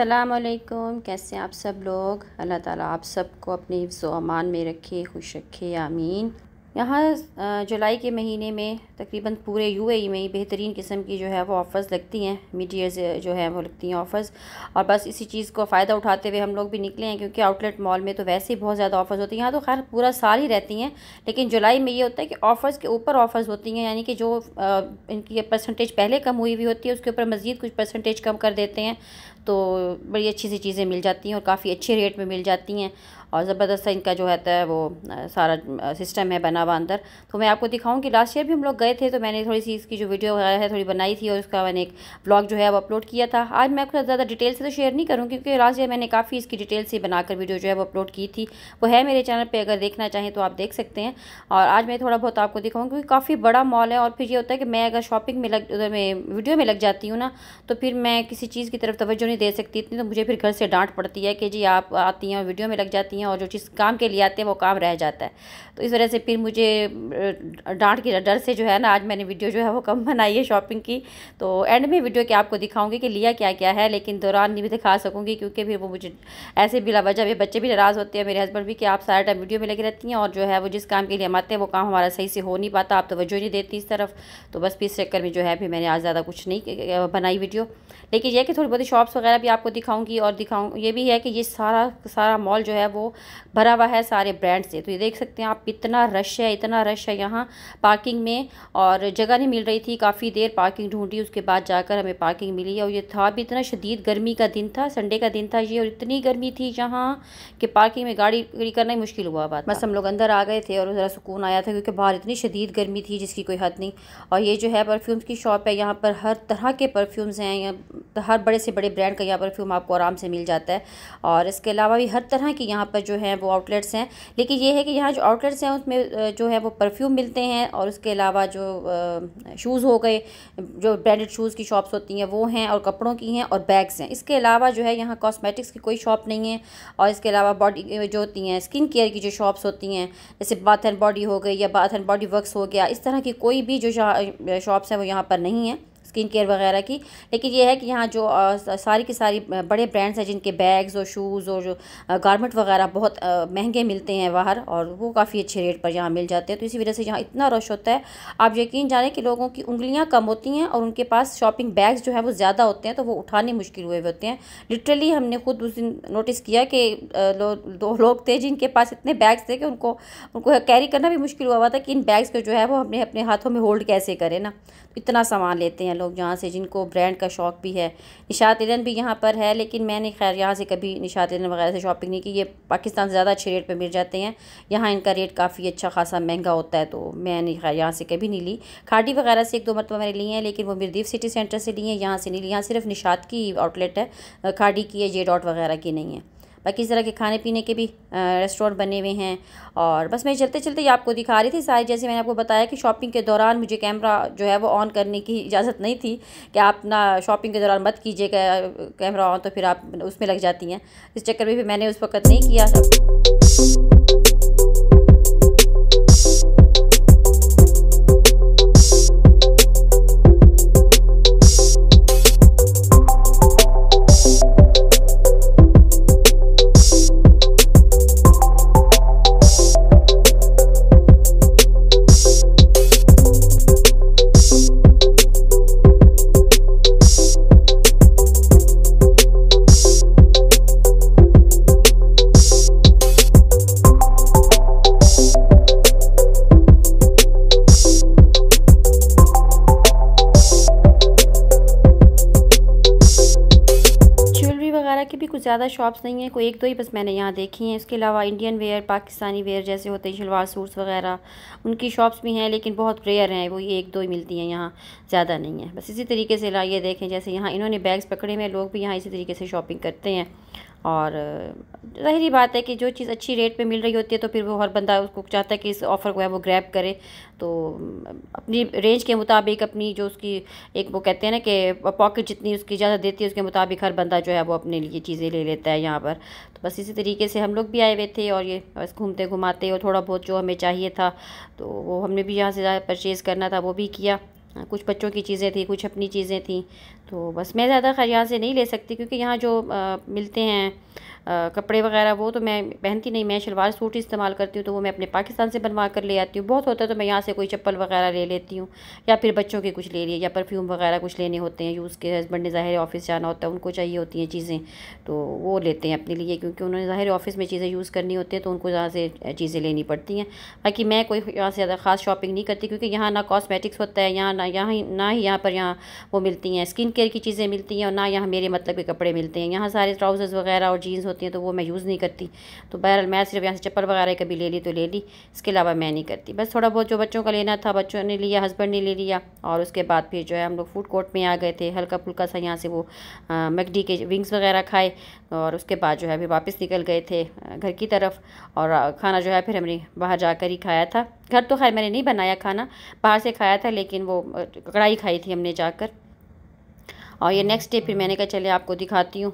असलकुम कैसे आप सब लोग अल्लाह ताला आप सबको अपने हिफ्ज़ अमान में रखे खुश रखे आमीन यहाँ जुलाई के महीने में तकरीबन पूरे यूएई में ही बेहतरीन किस्म की जो है वो ऑफ़र्स लगती हैं मिड जो है वो लगती हैं ऑफ़र्स और बस इसी चीज़ को फ़ायदा उठाते हुए हम लोग भी निकले हैं क्योंकि आउटलेट मॉल में तो वैसे ही बहुत ज़्यादा ऑफ़र्स होती हैं यहाँ तो खैर पूरा साल ही रहती हैं लेकिन जुलाई में ये होता है कि ऑफ़र्स के ऊपर ऑफ़र्स होती हैं यानी कि जो आ, इनकी परसेंटेज पहले कम हुई हुई होती है उसके ऊपर मज़ीद कुछ परसेंटेज कम कर देते हैं तो बड़ी अच्छी सी चीज़ें मिल जाती हैं और काफ़ी अच्छे रेट में मिल जाती हैं और ज़बरदस्त इनका जो रहता है तो वो सारा सिस्टम है बना हुआ अंदर तो मैं आपको दिखाऊँगी लास्ट ईयर भी हम लोग गए थे तो मैंने थोड़ी सी इसकी जो वीडियो वगैरह है थोड़ी बनाई थी और उसका मैंने एक ब्लॉग जो है वो अपलोड किया था आज मैं आपको ज़्यादा डिटेल से तो शेयर नहीं करूँ क्योंकि लास्ट ईयर मैंने काफ़ी इसकी डिटेल से बनाकर वीडियो जो है वो अपलोड की थी वो है मेरे चैनल पर अगर देखना चाहें तो आप देख सकते हैं और आज मैं थोड़ा बहुत आपको दिखाऊँ क्योंकि काफ़ी बड़ा मॉल है और फिर ये होता है कि मैं अगर शॉपिंग में लग उधर में वीडियो में लग जाती हूँ ना तो फिर मैं किसी चीज़ की तरफ तवज्जो नहीं दे सकती इतनी तो मुझे फिर घर से डांट पड़ती है कि जी आप आती हैं और वीडियो में लग जाती हैं जाती हैं और जो चीज़ काम के लिए आते हैं वो काम रह जाता है तो इस वजह से फिर मुझे डांट के डर से जो है ना आज मैंने वीडियो जो है वो कम बनाई है शॉपिंग की तो एंड में वीडियो के आपको दिखाऊंगी कि लिया क्या क्या है लेकिन दौरान नहीं दिखा सकूँगी क्योंकि फिर वो मुझे ऐसे भी वजह भी बच्चे भी नाराज़ होते हैं मेरे हस्बैंड भी कि आप सारा टाइम वीडियो में लगी रहती हैं और जो है वो जिस काम के लिए हम आते हैं वो काम हमारा सही से हो नहीं पाता आप तोज्जो नहीं देती इस तरफ तो बस इस चक्कर में जो है भी मैंने आज ज़्यादा कुछ नहीं बनाई वीडियो लेकिन यह कि थोड़ी बहुत शॉप्स वगैरह भी आपको दिखाऊंगी और दिखाऊँ ये भी है कि ये सारा सारा मॉल जो है वो भरा हुआ है सारे ब्रांड से तो ये देख सकते हैं आप इतना रश है इतना रश है यहाँ पार्किंग में और जगह नहीं मिल रही थी काफ़ी देर पार्किंग ढूंढी उसके बाद जाकर हमें पार्किंग मिली और ये था भी इतना शदीद गर्मी का दिन था संडे का दिन था ये और इतनी गर्मी थी यहाँ कि पार्किंग में गाड़ी करना ही मुश्किल हुआ बात बस हम लोग अंदर आ गए थे और ज़रा सुकून आया था क्योंकि बाहर इतनी शदीद गर्मी थी जिसकी कोई हद नहीं और ये जो है परफ्यूम्स की शॉप है यहाँ पर हर तरह के परफ्यूम्स हैं यहाँ हर बड़े से बड़े ब्रांड का यहाँ परफ्यूम आपको आराम से मिल जाता है और इसके अलावा भी हर तरह की यहाँ पर पर जो है वो आउटलेट्स हैं लेकिन ये है कि यहाँ जो आउटलेट्स हैं उसमें जो है वो परफ्यूम मिलते हैं और उसके अलावा जो शूज़ हो गए जो ब्रांडेड शूज़ की शॉप्स होती हैं वो हैं और कपड़ों की हैं और बैग्स हैं इसके अलावा जो है यहाँ कॉस्मेटिक्स की कोई शॉप नहीं है और इसके अलावा बॉडी जो होती हैं स्किन केयर की जो शॉप्स होती हैं जैसे बाथ एंड बॉडी हो गई या बाथ एंड बॉडी वर्कस हो गया इस तरह की कोई भी जो शॉप्स हैं वो यहाँ पर नहीं है स्किन केयर वगैरह की लेकिन ये है कि यहाँ जो सारी की सारी बड़े ब्रांड्स हैं जिनके बैग्स और शूज़ और जो गारमेंट वगैरह बहुत महंगे मिलते हैं बाहर और वो काफ़ी अच्छे रेट पर यहाँ मिल जाते हैं तो इसी वजह से यहाँ इतना रश होता है आप यकीन जाने कि लोगों की उंगलियाँ कम होती हैं और उनके पास शॉपिंग बैग्स जो है वो ज़्यादा होते हैं तो वो उठाने मुश्किल हुए होते हैं लिटरली हमने खुद उस दिन नोटिस किया कि दो लोग थे जिनके पास इतने बैग्स थे कि उनको उनको कैरी करना भी मुश्किल हुआ हुआ था कि इन बैग्स को जो है वो हमने अपने हाथों में होल्ड कैसे करें ना इतना सामान लेते हैं लोग लोग यहाँ से जिनको ब्रांड का शौक़ भी है निशात इलन भी यहाँ पर है लेकिन मैंने खैर यहाँ से कभी निशात इलन वगैरह से शॉपिंग नहीं की ये पाकिस्तान से ज़्यादा अच्छे रेट पर मिल जाते हैं यहाँ इनका रेट काफ़ी अच्छा खासा महंगा होता है तो मैंने खैर यहाँ से कभी नहीं ली खाटी वगैरह से एक दो मरतबा मैंने ली हैं लेकिन वो मिरदीप सिटी सेंटर से ली हैं यहाँ से नहीं ली यहाँ सिर्फ निशात की आउटलेट है खाटी की है जे डॉट वगैरह की नहीं है बाकी इस तरह के खाने पीने के भी रेस्टोरेंट बने हुए हैं और बस मैं चलते चलते ये आपको दिखा रही थी सारे जैसे मैंने आपको बताया कि शॉपिंग के दौरान मुझे कैमरा जो है वो ऑन करने की इजाज़त नहीं थी कि आप ना शॉपिंग के दौरान मत कीजिएगा कैमरा ऑन तो फिर आप उसमें लग जाती हैं इस चक्कर में भी मैंने उस वक्त नहीं किया था वगैरह की भी कुछ ज़्यादा शॉप्स नहीं है कोई एक दो ही बस मैंने यहाँ देखी हैं इसके अलावा इंडियन वेयर पाकिस्तानी वेयर जैसे होते हैं शलवार सूट्स वगैरह उनकी शॉप्स भी हैं लेकिन बहुत रेयर हैं वो ये एक दो ही मिलती हैं यहाँ ज़्यादा नहीं है बस इसी तरीके से लाइए देखें जैसे यहाँ इन्होंने बैग्स पकड़े हुए लोग भी यहाँ इसी तरीके से शॉपिंग करते हैं और रही बात है कि जो चीज़ अच्छी रेट पे मिल रही होती है तो फिर वो हर बंदा उसको चाहता है कि इस ऑफ़र को है वो ग्रैब करे तो अपनी रेंज के मुताबिक अपनी जो उसकी एक वो कहते हैं ना कि पॉकेट जितनी उसकी ज़्यादा देती है उसके मुताबिक हर बंदा जो है वो अपने लिए चीज़ें ले लेता है यहाँ पर तो बस इसी तरीके से हम लोग भी आए हुए थे और ये बस घूमते घुमाते और थोड़ा बहुत जो हमें चाहिए था तो वो हमने भी यहाँ से ज़्यादा परचेज़ करना था वो भी किया कुछ बच्चों की चीज़ें थी कुछ अपनी चीज़ें थी तो बस मैं ज़्यादा खैर यहाँ से नहीं ले सकती क्योंकि यहाँ जो आ, मिलते हैं आ, कपड़े वगैरह वो तो मैं पहनती नहीं मैं शलवार सूट इस्तेमाल करती हूँ तो वो मैं अपने पाकिस्तान से बनवा कर ले आती हूँ बहुत होता है तो मैं यहाँ से कोई चप्पल वगैरह ले लेती हूँ या फिर बच्चों के कुछ ले लिए या परफ्यूम वगैरह कुछ लेने होते हैं यूज़ के हस्बैंड ने ज़ाहिर ऑफ़िस जाना होता है उनको चाहिए होती हैं चीज़ें तो वो लेते हैं अपने लिए क्योंकि उन्होंने ज़ाहिर ऑफ़िस में चीज़ें यूज़ करनी होती हैं तो उनको यहाँ से चीज़ें लेनी पड़ती हैं बाकी मैं कोई यहाँ से ज़्यादा ख़ास शॉपिंग नहीं करती क्योंकि यहाँ ना कॉस्मेटिक्स होता है यहाँ ना यहाँ ना ही यहाँ पर यहाँ वो मिलती हैं स्किन केयर की चीज़ें मिलती हैं और ना यहाँ मेरे मतलब के कपड़े मिलते हैं यहाँ सारे ट्राउज़र्स वगैरह और जीन्स होती हैं तो वो मैं यूज़ नहीं करती तो बहरहाल मैं सिर्फ यहाँ से चप्पल वगैरह कभी ले ली तो ले ली इसके अलावा मैं नहीं करती बस थोड़ा बहुत जो बच्चों का लेना था बच्चों ने लिया हस्बैंड ने ले लिया और उसके बाद फिर जो है हम लोग फूड कोर्ट में आ गए थे हल्का फुल्का सा यहाँ से वो मैकडी के विंग्स वगैरह खाए और उसके बाद जो है फिर वापस निकल गए थे घर की तरफ और खाना जो है फिर हमने बाहर जाकर ही खाया था घर तो खैर मैंने नहीं बनाया खाना बाहर से खाया था लेकिन वो कढ़ाई खाई थी हमने जाकर और ये नेक्स्ट डे फिर मैंने कहा चले आपको दिखाती हूँ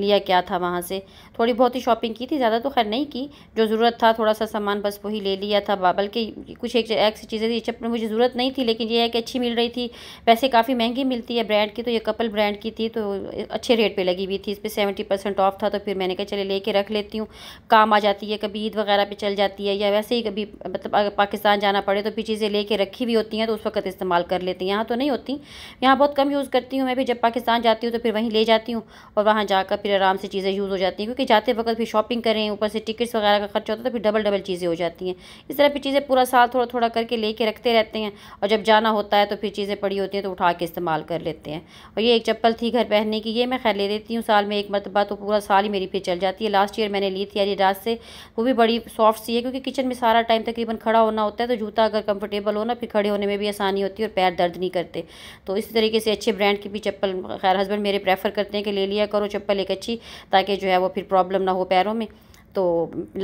लिया क्या था वहाँ से थोड़ी बहुत ही शॉपिंग की थी ज़्यादा तो खैर नहीं की जो ज़रूरत था थोड़ा सा सामान बस वही ले लिया था बल्कि कुछ एक ऐसी चीज़ें थी चप्पल मुझे ज़रूरत नहीं थी लेकिन ये है कि अच्छी मिल रही थी वैसे काफ़ी महंगी मिलती है ब्रांड की तो ये कपल ब्रांड की थी तो अच्छे रेट पर लगी हुई थी इस पर सेवेंटी परसेंट ऑफ था तो फिर मैंने कहा चले ले कर रख लेती हूँ काम आ जाती है कभी ईद वगैरह पर चल जाती है या वैसे ही कभी मतलब अगर पाकिस्तान जाना पड़े तो फिर चीज़ें ले रखी हुई होती हैं तो उस वक्त इस्तेमाल कर लेती हैं यहाँ तो नहीं होती यहाँ बहुत कम यूज़ करती हूँ हूँ मैं भी जब पाकिस्तान जाती हूँ तो फिर वहीं ले जाती हूँ और वहाँ जाकर फिर आराम से चीज़ें यूज़ हो जाती हैं क्योंकि जाते वक्त फिर शॉपिंग करें ऊपर से टिकट्स वगैरह का खर्चा होता है तो फिर डबल डबल चीज़ें हो जाती हैं इस तरह फिर चीज़ें पूरा साल थोड़ा थोड़ा करके ले कर रखते रहते हैं और जब जाना होता है तो फिर चीज़ें पड़ी होती हैं तो उठा के इस्तेमाल कर लेते हैं और ये एक चप्पल थी घर पहनने की ये मैं खैर ले देती हूँ साल में एक मरतबा तो पूरा साल ही मेरी फिर चल जाती है लास्ट ईयर मैंने ली थी अली रात से वो भी बड़ी सॉफ्ट सी है क्योंकि किचन में सारा टाइम तकरीबन खड़ा होना होता है तो जूता अगर कम्फर्टेबल हो ना फिर खड़े होने में भी आसानी होती है और पैर दर्द नहीं करते तो इसी तरीके से अच्छे ब्रांड की भी चप्पल खैर हस्बैंड मेरे प्रेफर करते हैं कि ले लिया करो चप्पल एक अच्छी ताकि जो है वो फिर प्रॉब्लम ना हो पैरों में तो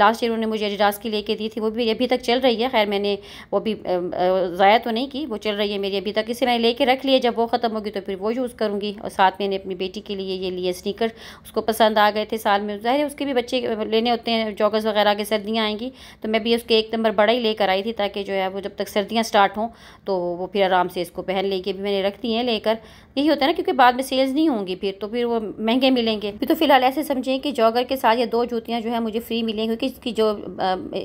लास्ट ईयर उन्होंने मुझे एडिडास की लेके दी थी वो भी मेरी अभी तक चल रही है खैर मैंने वो भी ज़ाया तो नहीं की वो चल रही है मेरी अभी तक इसे मैंने लेके रख लिया जब वो ख़त्म होगी तो फिर वो यूज़ करूँगी और साथ मैंने अपनी बेटी के लिए ये लिए स्नीकर उसको पसंद आ गए थे साल में ज़ाहिर उसके भी बच्चे लेने होते हैं जॉगर्स वगैरह के सर्दियाँ आएँगी तो मैं भी उसके एक नंबर बड़ा ही लेकर आई थी ताकि जो है वो जब तक सर्दियाँ स्टार्ट हों तो वो फिर आराम से इसको पहन लेके भी मैंने रख दी हैं लेकर यही होता है ना क्योंकि बाद में सेल्स नहीं होंगी फिर तो फिर वो महंगे मिलेंगे तो फिलहाल ऐसे समझें कि जॉगर के साथ ये दो जूतियाँ जो है मुझे मुझे फ्री मिलेंगे क्योंकि इसकी जो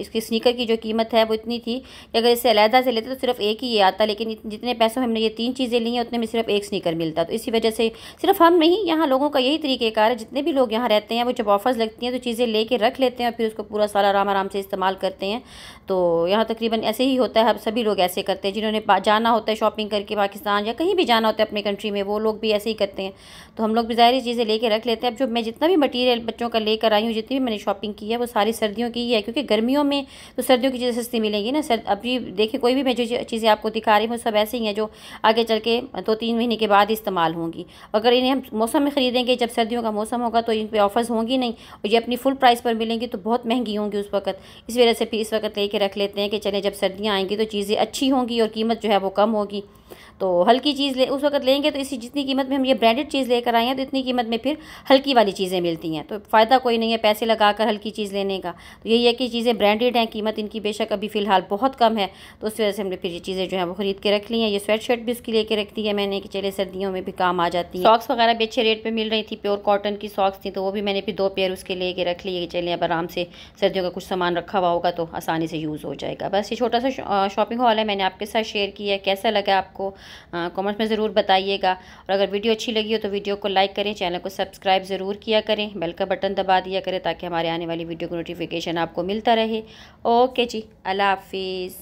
इसकी स्नीकर की जो कीमत है वो इतनी थी कि अगर इसे अलहदा से लेते तो सिर्फ एक ही ये आता लेकिन जितने पैसों में हमने ये तीन चीज़ें ली हैं उतने में सिर्फ एक स्नीकर मिलता तो इसी वजह से सिर्फ हम नहीं यहाँ लोगों का यही तरीक़ेकार है जितने भी लोग यहाँ रहते हैं वो जब ऑफ़र्स लगती हैं तो चीज़ें ले कर रख लेते हैं और फिर उसको पूरा साल आराम आराम से इस्तेमाल करते हैं तो यहाँ तकरीबन ऐसे ही होता है सभी लोग ऐसे करते हैं जिन्होंने जाना होता है शॉपिंग करके पाकिस्तान या कहीं भी जाना होता है अपने कंट्री में वो लोग भी ऐसे ही करते हैं तो हम लोग भी ज़ाहिर चीज़ें लेके रख लेते हैं अब जो मैं जितना भी मटेरियल बच्चों का लेकर आई हूँ जितनी भी मैंने शॉपिंग की की है वो सारी सर्दियों की ही है क्योंकि गर्मियों में तो सर्दियों की चीज़ें सस्ती मिलेंगी ना सर अभी देखिए कोई भी मैं जो चीज़ें आपको दिखा रही हूँ सब ऐसे ही हैं जो आगे चल के दो तो तीन महीने के बाद इस्तेमाल होंगी अगर इन्हें हम मौसम में ख़रीदेंगे जब सर्दियों का मौसम होगा तो इन पर ऑफर्स होंगी नहीं और ये अपनी फुल प्राइस पर मिलेंगी तो बहुत महंगी होंगी उस वक्त इस वजह से फिर इस वक्त लेके रख लेते हैं कि चले जब सर्दियाँ आएंगी तो चीज़ें अच्छी होंगी और कीमत जो है वो कम होगी तो हल्की चीज़ ले उस वक्त लेंगे तो इसी जितनी कीमत में हम ये ब्रांडेड चीज़ लेकर आए हैं तो इतनी कीमत में फिर हल्की वाली चीज़ें मिलती हैं तो फ़ायदा कोई नहीं है पैसे लगा कर हल्की चीज़ लेने का तो यही है कि चीज़ें ब्रांडेड हैं कीमत इनकी बेशक अभी फ़िलहाल बहुत कम है तो उस वजह से हमने फिर ये चीज़ें जो है वो ख़रीद के रख ली हैं ये स्वेट शर्ट भी उसकी लेके रख दी है मैंने कि चले सर्दियों में भी काम आ जाती है सॉक्स वगैरह भी अच्छे रेट पर मिल रही थी प्योर कॉटन की सॉक्स थी तो वो भी मैंने फिर दो पेयर उसके लेके रख लिए चले अब आराम से सर्दियों का कुछ सामान रखा हुआ होगा तो आसानी से यूज़ हो जाएगा बस ये छोटा सा शॉपिंग हॉल है मैंने आपके साथ शेयर किया कैसा लगा आपको को कमेंट में ज़रूर बताइएगा और अगर वीडियो अच्छी लगी हो तो वीडियो को लाइक करें चैनल को सब्सक्राइब ज़रूर किया करें बेल का बटन दबा दिया करें ताकि हमारे आने वाली वीडियो को नोटिफिकेशन आपको मिलता रहे ओके जी अल्लाह हाफिज़